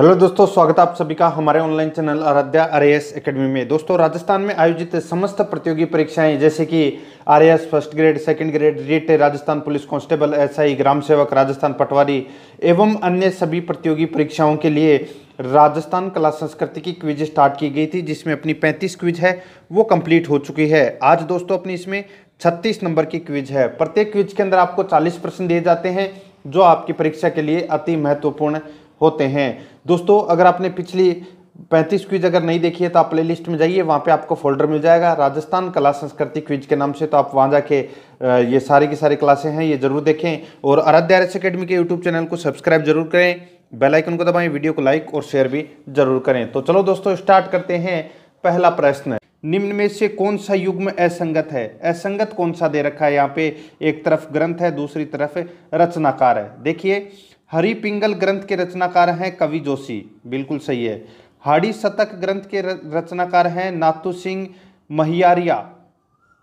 Hello दोस्तों स्वागत आप सभी का हमारे online channel Aaradhya R S academy में दोस्तों राजस्थान में आयोजित समस्त प्रतियोगी परीक्षाएं जैसे कि R S first grade second grade REET Rajasthan police constable SI ग्राम सेवक राजस्थान पटवारी एवं अन्य सभी प्रतियोगी परीक्षाओं के लिए राजस्थान कला संस्कृति की क्विज स्टार्ट की गई थी जिसमें अपनी पैंतीस क्विज है वो कंप्लीट हो चुकी है आज दोस्तों अपनी इसमें छत्तीस नंबर की क्विज है प्रत्येक क्विज के अंदर आपको चालीस प्रश्न दिए जाते हैं जो आपकी परीक्षा के लिए अति महत्वपूर्ण होते हैं दोस्तों अगर आपने पिछली पैंतीस क्विज अगर नहीं देखी है तो आप प्लेलिस्ट में जाइए वहाँ पे आपको फोल्डर मिल जाएगा राजस्थान कला संस्कृति क्विज के नाम से तो आप वहाँ जाके ये सारी की सारी क्लासें हैं ये जरूर देखें और आराध्या आर्यस अकेडमी के यूट्यूब चैनल को सब्सक्राइब जरूर करें बेल आइकन को दबाएं वीडियो को लाइक और शेयर भी जरूर करें तो चलो दोस्तों स्टार्ट करते हैं पहला प्रश्न निम्न में से कौन सा युग्म असंगत है असंगत कौन सा दे रखा है यहाँ पे एक तरफ ग्रंथ है दूसरी तरफ रचनाकार है देखिए हरि पिंगल ग्रंथ के रचनाकार हैं कवि जोशी बिल्कुल सही है हाड़ी शतक ग्रंथ के रचनाकार हैं नातू सिंह महियारिया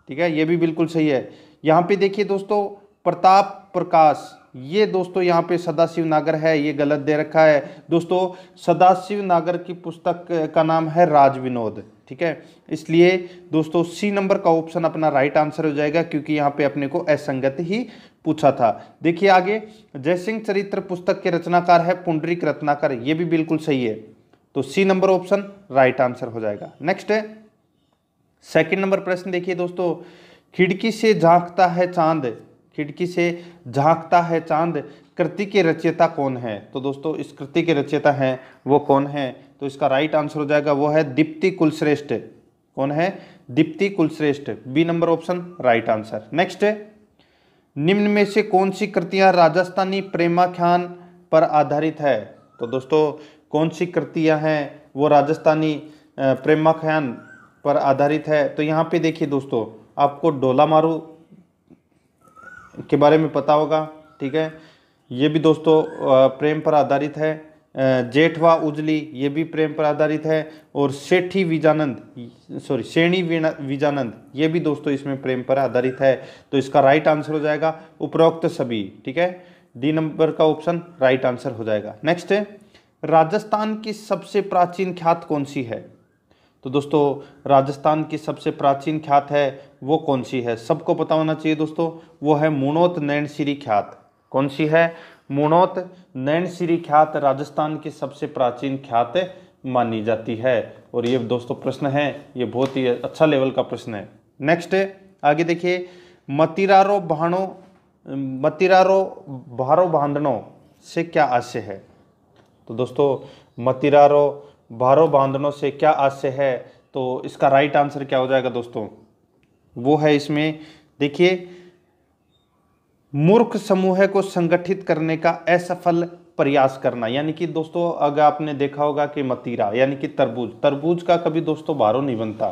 ठीक है ये भी बिल्कुल सही है यहाँ पे देखिए दोस्तों प्रताप प्रकाश ये दोस्तों यहाँ पे सदाशिव नागर है ये गलत दे रखा है दोस्तों सदाशिव नागर की पुस्तक का नाम है राज विनोद ठीक है इसलिए दोस्तों सी नंबर का ऑप्शन अपना राइट आंसर हो जाएगा क्योंकि यहाँ पे अपने को असंगत ही पूछा था देखिए आगे जयसिंह चरित्र पुस्तक के रचनाकार है पुंडरीक रत्नाकर ये भी बिल्कुल सही है तो C number option right answer हो जाएगा नेक्स्ट है सेकेंड नंबर प्रश्न देखिए दोस्तों खिड़की से झांकता है चांद खिड़की से झांकता है चांद कृति के रचयिता कौन है तो दोस्तों इस कृति के रचयिता हैं वो कौन है तो इसका राइट आंसर हो जाएगा वो है दीप्ति कुलश्रेष्ठ कौन है Deepti Kulshrestha B number option right answer next है निम्न में से कौन सी कृतियाँ राजस्थानी प्रेमाख्यान पर आधारित है तो दोस्तों कौन सी कृतियाँ हैं वो राजस्थानी प्रेमाख्यान पर आधारित है तो यहाँ पे देखिए दोस्तों आपको डोला मारू के बारे में पता होगा ठीक है ये भी दोस्तों प्रेम पर आधारित है जेठवा उजली ये भी प्रेम पर आधारित है और सेठी विजानंद सॉरी सेणी विजानंद ये भी दोस्तों इसमें प्रेम पर आधारित है तो इसका राइट आंसर हो जाएगा उपरोक्त सभी ठीक है डी नंबर का ऑप्शन राइट आंसर हो जाएगा नेक्स्ट है राजस्थान की सबसे प्राचीन ख्यात कौन सी है तो दोस्तों राजस्थान की सबसे प्राचीन ख्यात है वो कौन सी है सबको पता होना चाहिए दोस्तों वो है मुणोत नैनसिरी ख्यात कौन सी है मुणौत श्री ख्यात राजस्थान की सबसे प्राचीन ख्यात मानी जाती है और ये दोस्तों प्रश्न है ये बहुत ही अच्छा लेवल का प्रश्न है नेक्स्ट आगे देखिए मतिरारो बहाणो मतिरारो भारो बांधनों से क्या आशय है तो दोस्तों मतिरारो भारो बांधनों से क्या आशय है तो इसका राइट आंसर क्या हो जाएगा दोस्तों वो है इसमें देखिए मूर्ख समूह को संगठित करने का असफल प्रयास करना यानी कि दोस्तों अगर आपने देखा होगा कि मतीरा यानी कि तरबूज तरबूज का कभी दोस्तों बारो नहीं बनता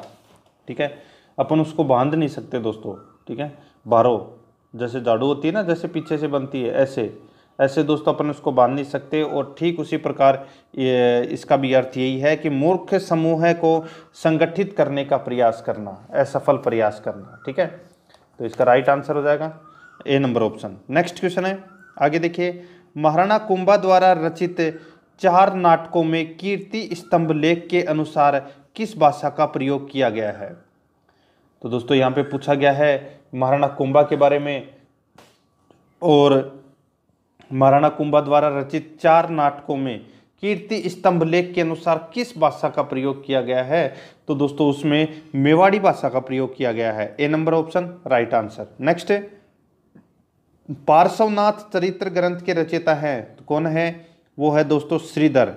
ठीक है अपन उसको बांध नहीं सकते दोस्तों ठीक है बारो जैसे झाड़ू होती है ना जैसे पीछे से बनती है ऐसे ऐसे दोस्तों अपन उसको बांध नहीं सकते और ठीक उसी प्रकार इसका भी अर्थ यही है कि मूर्ख समूह को संगठित करने का प्रयास करना असफल प्रयास करना ठीक है तो इसका राइट आंसर हो जाएगा A number option next question है आगे देखिए महाराणा कुंभा द्वारा रचित चार नाटकों में कीर्ति स्तंभ लेख के अनुसार किस भाषा का प्रयोग किया गया है तो दोस्तों यहाँ पे पूछा गया है महाराणा कुंभा के बारे में और महाराणा कुंभा द्वारा रचित चार नाटकों में कीर्ति स्तंभ लेख के अनुसार किस भाषा का प्रयोग किया गया है तो दोस्तों उसमें मेवाड़ी भाषा का प्रयोग किया गया है A number option right answer next है पार्श्वनाथ चरित्र ग्रंथ के रचयिता है तो कौन है वो है दोस्तों श्रीधर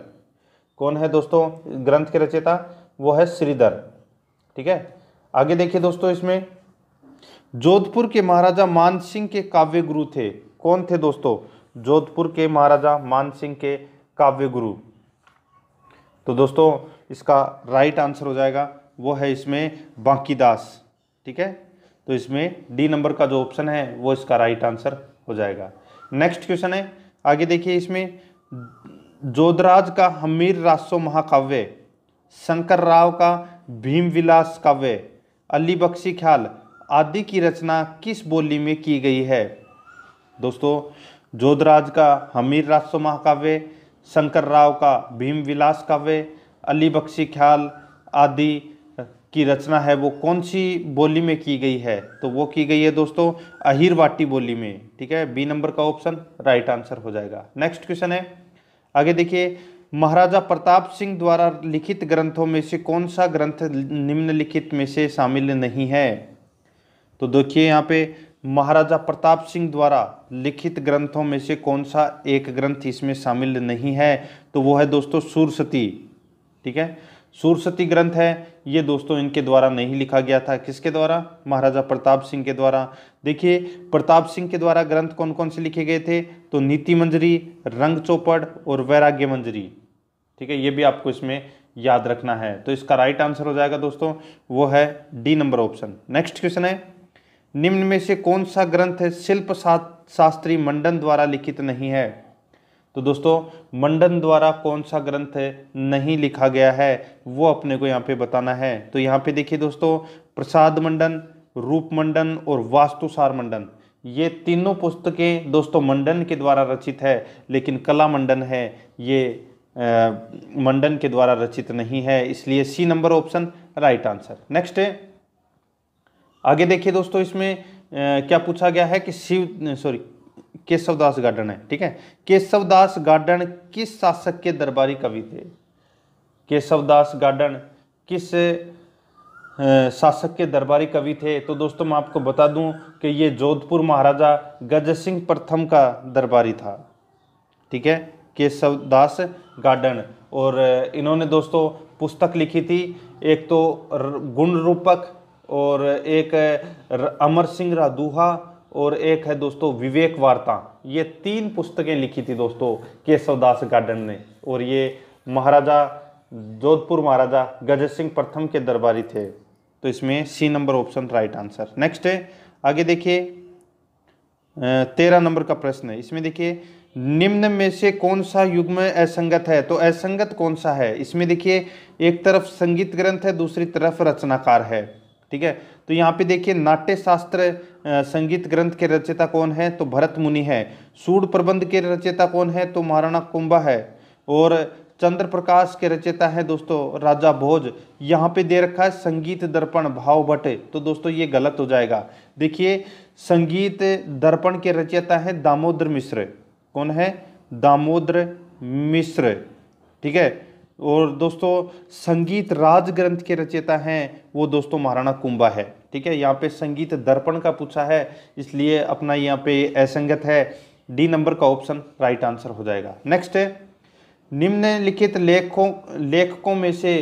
कौन है दोस्तों ग्रंथ के रचयिता वो है श्रीधर ठीक है आगे देखिए दोस्तों इसमें जोधपुर के महाराजा मान सिंह के काव्य गुरु थे कौन थे दोस्तों जोधपुर के महाराजा मान सिंह के काव्य गुरु तो दोस्तों इसका राइट आंसर हो जाएगा वो है इसमें बांकीदास ठीक है तो इसमें डी नंबर का जो ऑप्शन है वो इसका राइट आंसर हो जाएगा नेक्स्ट क्वेश्चन है आगे देखिए इसमें जोधराज का हमीर रासो महाकाव्य शंकर राव का भीम विलास काव्य अली बख्शी ख्याल आदि की रचना किस बोली में की गई है दोस्तों जोधराज का हमीर रासो महाकाव्य शंकर राव का भीम विलास काव्य अली बख्शी ख्याल आदि की रचना है वो कौन सी बोली में की गई है तो वो की गई है दोस्तों अहिरवाटी बोली में ठीक है बी नंबर का ऑप्शन राइट आंसर हो जाएगा नेक्स्ट क्वेश्चन है आगे देखिए महाराजा प्रताप सिंह द्वारा लिखित ग्रंथों में से कौन सा ग्रंथ निम्नलिखित में से शामिल नहीं है तो देखिए यहाँ पे महाराजा प्रताप सिंह द्वारा लिखित ग्रंथों में से कौन सा एक ग्रंथ इसमें शामिल नहीं है तो वो है दोस्तों सुरसती ठीक है सूरसती ग्रंथ है ये दोस्तों इनके द्वारा नहीं लिखा गया था किसके द्वारा महाराजा प्रताप सिंह के द्वारा देखिए प्रताप सिंह के द्वारा ग्रंथ कौन कौन से लिखे गए थे तो नीति मंजरी रंग चौपड़ और वैराग्य मंजरी ठीक है ये भी आपको इसमें याद रखना है तो इसका राइट आंसर हो जाएगा दोस्तों वो है D number option next question है निम्न में से कौन सा ग्रंथ शिल्प शास्त्री मंडन द्वारा लिखित नहीं है तो दोस्तों मंडन द्वारा कौन सा ग्रंथ नहीं लिखा गया है वो अपने को यहाँ पे बताना है तो यहाँ पे देखिए दोस्तों प्रसाद मंडन रूप मंडन और वास्तुसार मंडन ये तीनों पुस्तकें दोस्तों मंडन के द्वारा रचित है लेकिन कला मंडन है ये आ, मंडन के द्वारा रचित नहीं है इसलिए C number option right answer next है आगे देखिए दोस्तों इसमें आ, क्या पूछा गया है कि शिव सॉरी केशवदास गार्डन है ठीक है केशवदास गार्डन किस शासक के दरबारी कवि थे केशवदास गार्डन किस शासक के दरबारी कवि थे तो दोस्तों मैं आपको बता दूं कि ये जोधपुर महाराजा गज सिंह प्रथम का दरबारी था ठीक है केशवदास गार्डन और इन्होंने दोस्तों पुस्तक लिखी थी एक तो गुण रूपक और एक अमर सिंह रादूहा और एक है दोस्तों विवेक वार्ता ये तीन पुस्तकें लिखी थी दोस्तों केशवदास गार्डन ने और ये महाराजा जोधपुर महाराजा गजत सिंह प्रथम के दरबारी थे तो इसमें C number option right answer next है आगे देखिए तेरह नंबर का प्रश्न है इसमें देखिए निम्न में से कौन सा युग में असंगत है तो असंगत कौन सा है इसमें देखिए एक तरफ संगीत ग्रंथ है दूसरी तरफ रचनाकार है ठीक है तो यहाँ पे देखिए नाट्य शास्त्र संगीत ग्रंथ के रचयिता कौन है तो भरत मुनि है सूड प्रबंध के रचयिता कौन है तो महाराणा कुंभा है और चंद्र प्रकाश के रचयिता है दोस्तों राजा भोज यहाँ पे दे रखा है संगीत दर्पण भाव भट्ट तो दोस्तों ये गलत हो जाएगा देखिए संगीत दर्पण के रचयिता है दामोदर मिश्र कौन है दामोदर मिश्र ठीक है और दोस्तों संगीत राज ग्रंथ के रचयिता हैं वो दोस्तों महाराणा कुंभा है ठीक है यहाँ पे संगीत दर्पण का पूछा है इसलिए अपना यहाँ पे असंगत है डी नंबर का ऑप्शन राइट आंसर हो जाएगा नेक्स्ट है निम्नलिखित लेखों लेखकों में से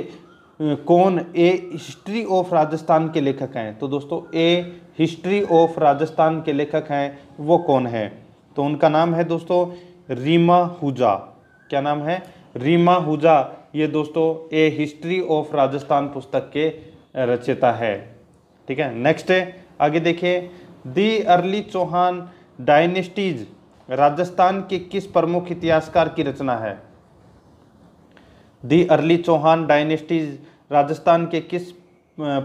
कौन ए हिस्ट्री ऑफ राजस्थान के लेखक हैं तो दोस्तों ए हिस्ट्री ऑफ राजस्थान के लेखक हैं वो कौन है तो उनका नाम है दोस्तों रीमा हुजा क्या नाम है रीमा हुजा ये दोस्तों ए हिस्ट्री ऑफ राजस्थान पुस्तक के रचयिता है ठीक है नेक्स्ट है आगे देखिए the early Chauhan dynasties Rajasthan के किस प्रमुख इतिहासकार की रचना है the early Chauhan dynasties Rajasthan के किस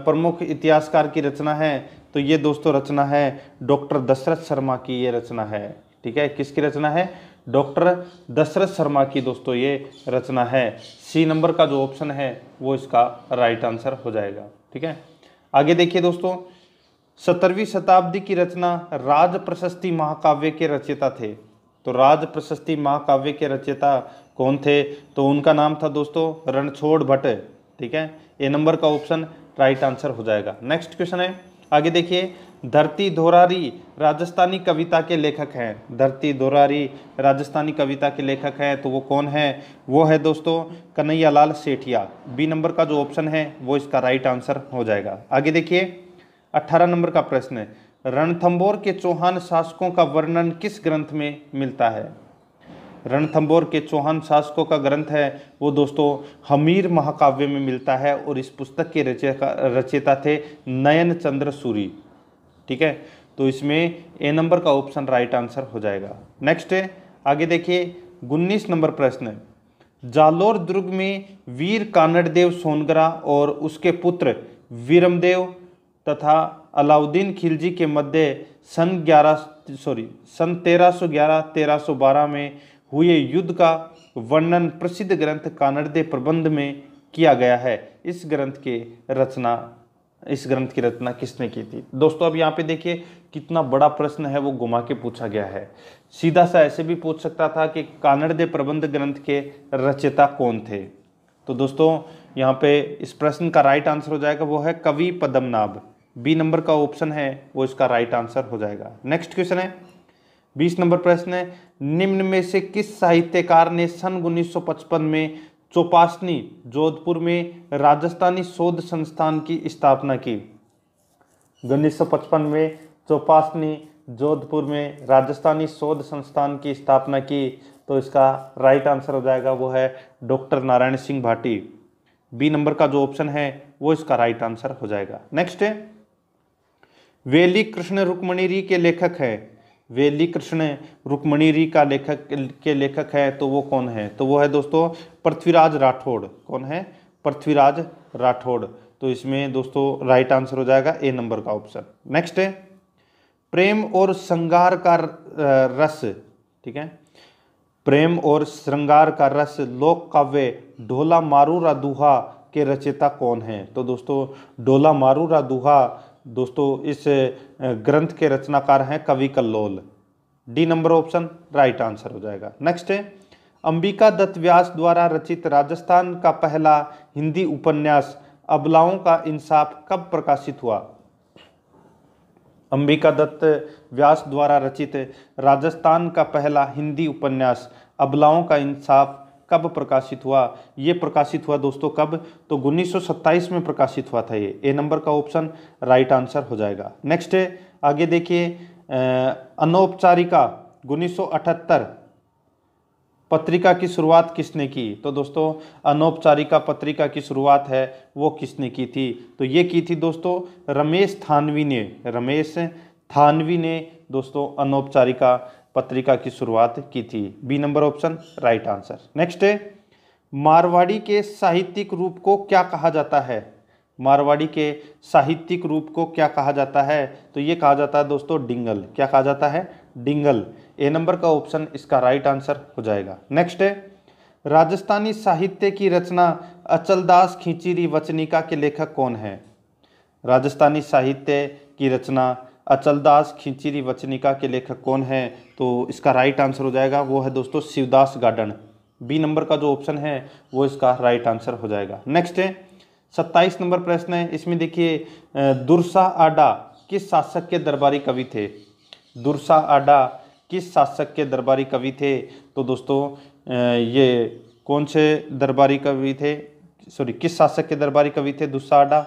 प्रमुख इतिहासकार की रचना है तो ये दोस्तों रचना है डॉक्टर दशरथ शर्मा की ये रचना है ठीक है किसकी रचना है डॉक्टर दशरथ शर्मा की दोस्तों ये रचना है सी नंबर का जो ऑप्शन है वो इसका राइट आंसर हो जाएगा ठीक है आगे देखिए दोस्तों सत्तरवीं शताब्दी की रचना राज प्रशस्ति महाकाव्य के रचयिता थे तो राज प्रशस्ति महाकाव्य के रचयिता कौन थे तो उनका नाम था दोस्तों रणछोड़ भट्ट ठीक है ए नंबर का ऑप्शन राइट आंसर हो जाएगा नेक्स्ट क्वेश्चन है आगे देखिए धरती धोरारी राजस्थानी कविता के लेखक हैं धरती धोरारी राजस्थानी कविता के लेखक हैं तो वो कौन है वो है दोस्तों कन्हैयालाल सेठिया बी नंबर का जो ऑप्शन है वो इसका राइट आंसर हो जाएगा आगे देखिए अट्ठारह नंबर का प्रश्न है रणथंबोर के चौहान शासकों का वर्णन किस ग्रंथ में मिलता है रणथंबोर के चौहान शासकों का ग्रंथ है वो दोस्तों हमीर महाकाव्य में मिलता है और इस पुस्तक के रचयिता रचेता थे नयन चंद्र सूरी ठीक है तो इसमें ए नंबर का ऑप्शन राइट आंसर हो जाएगा नेक्स्ट है आगे देखिए उन्नीस नंबर प्रश्न जालोर दुर्ग में वीर कानड़देव सोनगरा और उसके पुत्र वीरमदेव तथा अलाउद्दीन खिलजी के मध्य सन 11 सॉरी सन 1311 1312 में हुए युद्ध का वर्णन प्रसिद्ध ग्रंथ कानड़दे प्रबंध में किया गया है इस ग्रंथ के रचना इस ग्रंथ की रचना किसने की थी दोस्तों अब यहाँ पे देखिए कितना बड़ा प्रश्न है वो घुमा के पूछा गया है सीधा सा ऐसे भी पूछ सकता था कि कानड़ दे प्रबंध ग्रंथ के रचयिता कौन थे तो दोस्तों यहाँ पे इस प्रश्न का राइट आंसर हो जाएगा वो है कवि पद्मनाभ बी नंबर का ऑप्शन है वो इसका राइट आंसर हो जाएगा नेक्स्ट क्वेश्चन है बीस नंबर प्रश्न है निम्न में से किस साहित्यकार ने सन 1955 में चौपासनी जोधपुर में राजस्थानी शोध संस्थान की स्थापना की उन्नीस में चौपासनी जोधपुर में राजस्थानी शोध संस्थान की स्थापना की तो इसका राइट आंसर हो जाएगा वो है doctor Narayan Singh Bhati B number का जो ऑप्शन है वो इसका राइट आंसर हो जाएगा नेक्स्ट है वेली कृष्ण रुक्मणिरी के लेखक हैं वेली कृष्ण रुक्मणिरी का लेखक के लेखक है तो वो कौन है तो वो है दोस्तों पृथ्वीराज राठौड़ कौन है पृथ्वीराज राठौड़ तो इसमें दोस्तों राइट आंसर हो जाएगा ए नंबर का ऑप्शन नेक्स्ट है प्रेम और श्रृंगार का रस ठीक है प्रेम और श्रृंगार का रस लोक काव्य ढोला मारू रा दूहा के रचेता कौन है तो दोस्तों डोला मारू रा दूहा दोस्तों इस ग्रंथ के रचनाकार हैं कवि Kallol D number option right answer हो जाएगा नेक्स्ट है अंबिका दत्त व्यास द्वारा रचित राजस्थान का पहला हिंदी उपन्यास अबलाओं का इंसाफ कब प्रकाशित हुआ अंबिका दत्त व्यास द्वारा रचित राजस्थान का पहला हिंदी उपन्यास अबलाओं का इंसाफ कब प्रकाशित हुआ ये प्रकाशित हुआ दोस्तों कब तो 1927 में प्रकाशित हुआ था ये ए नंबर का ऑप्शन राइट आंसर हो जाएगा नेक्स्ट है आगे देखिए अनौपचारिका अठहत्तर पत्रिका की शुरुआत किसने की तो दोस्तों अनौपचारिका पत्रिका की शुरुआत है वो किसने की थी तो ये की थी दोस्तों रमेश थानवी ने रमेश थानवी ने दोस्तों अनौपचारिका पत्रिका की शुरुआत की थी B number option right answer next है मारवाड़ी के साहित्यिक रूप को क्या कहा जाता है मारवाड़ी के साहित्यिक रूप को क्या कहा जाता है तो ये कहा जाता है दोस्तों डिंगल क्या कहा जाता है डिंगल ए नंबर का ऑप्शन इसका राइट आंसर हो जाएगा नेक्स्ट है राजस्थानी साहित्य की रचना अचलदास खिंचीरी वचनिका के लेखक कौन है राजस्थानी साहित्य की रचना अचलदास खिंचीरी वचनिका के लेखक कौन है तो इसका राइट आंसर हो जाएगा वो है दोस्तों शिवदास गार्डन बी नंबर का जो ऑप्शन है वो इसका राइट आंसर हो जाएगा नेक्स्ट है सत्ताईस नंबर प्रश्न है इसमें देखिए दुर्सा आडा किस शासक के दरबारी कवि थे दुर्सा आडा किस शासक के दरबारी कवि थे तो दोस्तों ये कौन से दरबारी कवि थे सॉरी किस शासक के दरबारी कवि थे आडा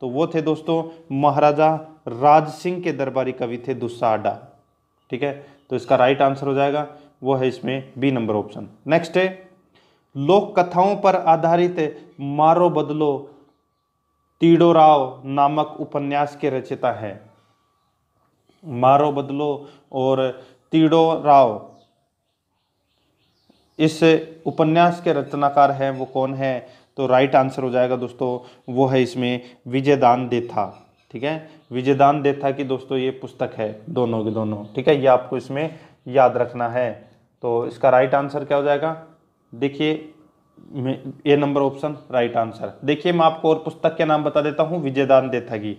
तो वो थे दोस्तों महाराजा राज सिंह के दरबारी कवि थे दुस्साडा ठीक है तो इसका राइट आंसर हो जाएगा वो है इसमें बी नंबर ऑप्शन नेक्स्ट है लोक कथाओं पर आधारित मारो बदलो तीड़ो राव नामक उपन्यास के रचयिता है मारो बदलो और तीड़ो राव इस उपन्यास के रचनाकार हैं वो कौन है तो राइट आंसर हो जाएगा दोस्तों वो है इसमें विजयदान देथा ठीक है विजयदान देथा की दोस्तों ये पुस्तक है दोनों के दोनों ठीक है ये आपको इसमें याद रखना है तो इसका राइट आंसर क्या हो जाएगा देखिए A number option right answer देखिए मैं आपको और पुस्तक के नाम बता देता हूँ विजयदान देथा की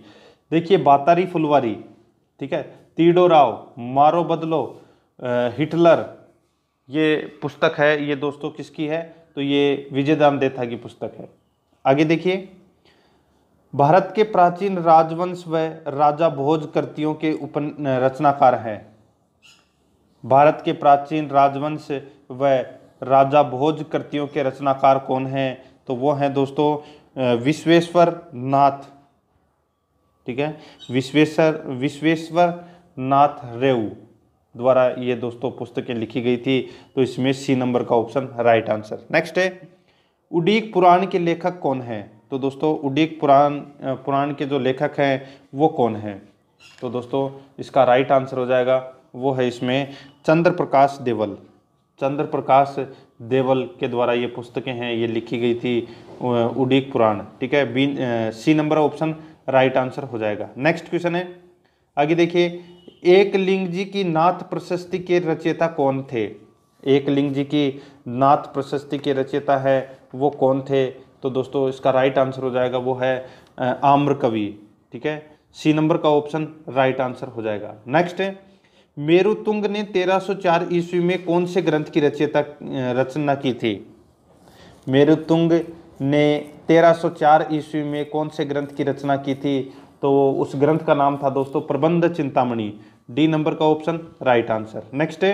देखिए बातारी फुलवारी ठीक है तीडो राव मारो बदलो हिटलर ये पुस्तक है ये दोस्तों किसकी है तो ये विजयदान देथा की पुस्तक है आगे देखिए भारत के प्राचीन राजवंश व राजा भोज कृतियों के उपन रचनाकार हैं भारत के प्राचीन राजवंश व राजा भोज कृतियों के रचनाकार कौन हैं तो वो हैं दोस्तों विश्वेश्वर नाथ ठीक है विश्वेश्वर विश्वेश्वर नाथ रेऊ द्वारा ये दोस्तों पुस्तकें लिखी गई थी तो इसमें सी नंबर का ऑप्शन राइट आंसर नेक्स्ट है उडीक पुराण के लेखक कौन हैं तो दोस्तों उडीक पुराण पुराण के जो लेखक हैं वो कौन हैं तो दोस्तों इसका राइट आंसर हो जाएगा वो है इसमें चंद्र प्रकाश देवल चंद्र प्रकाश देवल के द्वारा ये पुस्तकें हैं ये लिखी गई थी उडीक पुराण ठीक है B C number option right answer हो जाएगा नेक्स्ट क्वेश्चन है आगे देखिए एक लिंग जी की नाथ प्रशस्ति के रचयिता कौन थे एक लिंग जी की नाथ प्रशस्ति के रचयिता है वो कौन थे तो दोस्तों इसका राइट आंसर हो जाएगा वो है आम्र कवि ठीक है सी नंबर का ऑप्शन राइट आंसर हो जाएगा नेक्स्ट है मेरुतुंग ने 1304 ईस्वी में कौन से ग्रंथ की रचयता रचना की थी मेरुतुंग ने 1304 ईस्वी में कौन से ग्रंथ की रचना की थी तो उस ग्रंथ का नाम था दोस्तों प्रबंध चिंतामणि डी नंबर का ऑप्शन राइट आंसर नेक्स्ट है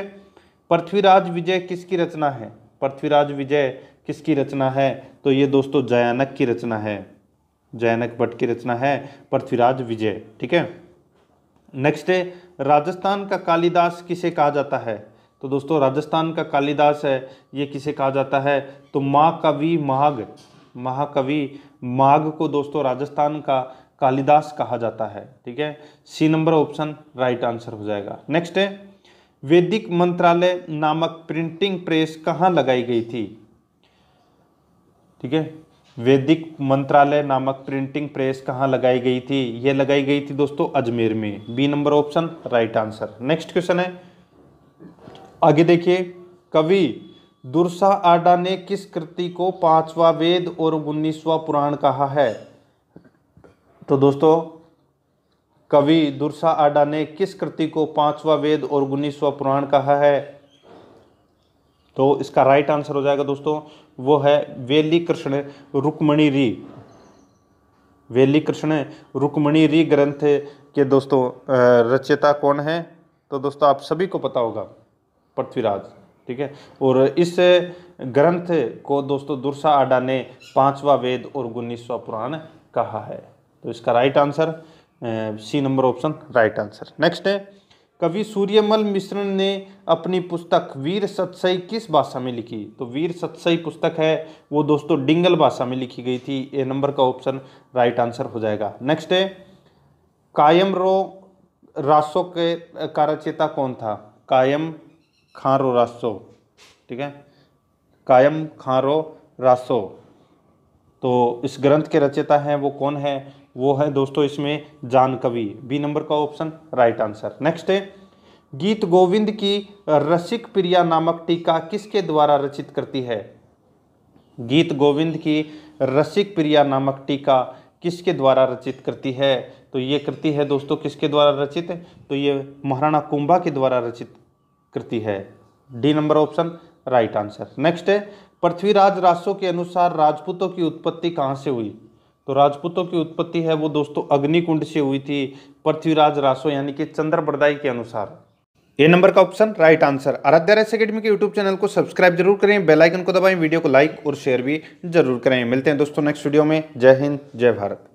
पृथ्वीराज विजय किसकी रचना है पृथ्वीराज विजय किसकी रचना है तो ये दोस्तों जयानक की रचना है जयानक भट्ट की रचना है पृथ्वीराज विजय ठीक है नेक्स्ट है राजस्थान का कालिदास किसे कहा जाता है तो दोस्तों राजस्थान का कालिदास है ये किसे कहा जाता है तो महाकवि माघ महाकवि माघ को दोस्तों राजस्थान का कालिदास कहा जाता है ठीक है C number option right answer हो जाएगा नेक्स्ट है वैदिक मंत्रालय नामक प्रिंटिंग प्रेस कहाँ लगाई गई थी ठीक है वैदिक मंत्रालय नामक प्रिंटिंग प्रेस कहाँ लगाई गई थी यह लगाई गई थी दोस्तों अजमेर में B number option right answer next question है आगे देखिए कवि दुर्सा आडा ने किस कृति को पांचवा वेद और उन्नीसवा पुराण कहा है तो दोस्तों कवि दुर्सा आडा ने किस कृति को पांचवा वेद और उन्नीसवा पुराण कहा है तो इसका राइट आंसर हो जाएगा दोस्तों वो है वेली कृष्ण रुक्मणी री वेली कृष्ण रुक्मणी री ग्रंथ के दोस्तों रचयिता कौन है तो दोस्तों आप सभी को पता होगा पृथ्वीराज ठीक है और इस ग्रंथ को दोस्तों दुर्सा आडा ने पांचवा वेद और उन्नीसवा पुराण कहा है तो इसका right answer C number option right answer next है कवि सूर्यमल मिश्र ने अपनी पुस्तक वीर सतसई किस भाषा में लिखी तो वीर सतसई पुस्तक है वो दोस्तों डिंगल भाषा में लिखी गई थी ए नंबर का ऑप्शन राइट आंसर हो जाएगा नेक्स्ट है कायम रो रासो के काराचेता कौन था कायम खारो रासो ठीक है कायम खारो रासो तो इस ग्रंथ के रचयिता हैं वो कौन है वो है दोस्तों इसमें जानकवि बी नंबर का ऑप्शन राइट आंसर नेक्स्ट है गीत गोविंद की रसिक प्रिया नामक टीका किसके द्वारा रचित करती है गीत गोविंद की रसिक प्रिया नामक टीका किसके द्वारा रचित करती है तो ये कृति है दोस्तों किसके द्वारा रचित है? तो ये महाराणा कुंभा के द्वारा रचित कृति है D number option right answer next है पृथ्वीराज रासो के अनुसार राजपूतों की उत्पत्ति कहाँ से हुई तो राजपूतों की उत्पत्ति है वो दोस्तों अग्निकुंड से हुई थी पृथ्वीराज रासो यानी कि चंद्र बरदाई के अनुसार ए नंबर का option right answer Aaradhya Rai academy के यूट्यूब चैनल को सब्सक्राइब जरूर करें बेल आइकन को दबाएं वीडियो को लाइक और शेयर भी जरूर करें मिलते हैं दोस्तों नेक्स्ट वीडियो में जय हिंद जय भारत